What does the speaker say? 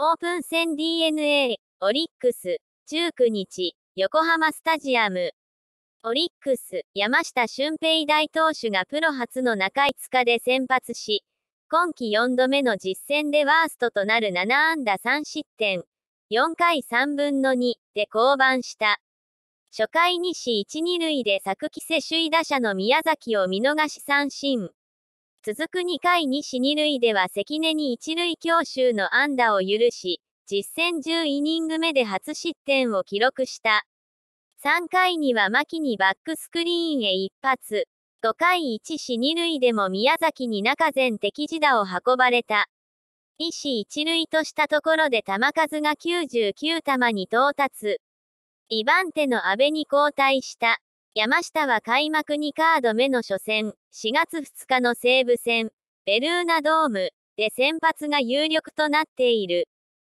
オープン戦 DNA、オリックス、19日、横浜スタジアム。オリックス、山下俊平大投手がプロ初の中5日で先発し、今季4度目の実戦でワーストとなる7安打3失点、4回3分の2で降板した。初回2 1、2塁で昨季世首位打者の宮崎を見逃し三振。続く2回に死二塁では関根に一塁強襲の安打を許し、実戦10イニング目で初失点を記録した。3回には牧にバックスクリーンへ一発。5回1死二塁でも宮崎に中前敵地打を運ばれた。一死一塁としたところで球数が99球に到達。2番手の阿部に交代した。山下は開幕2カード目の初戦、4月2日の西武戦、ベルーナドームで先発が有力となっている。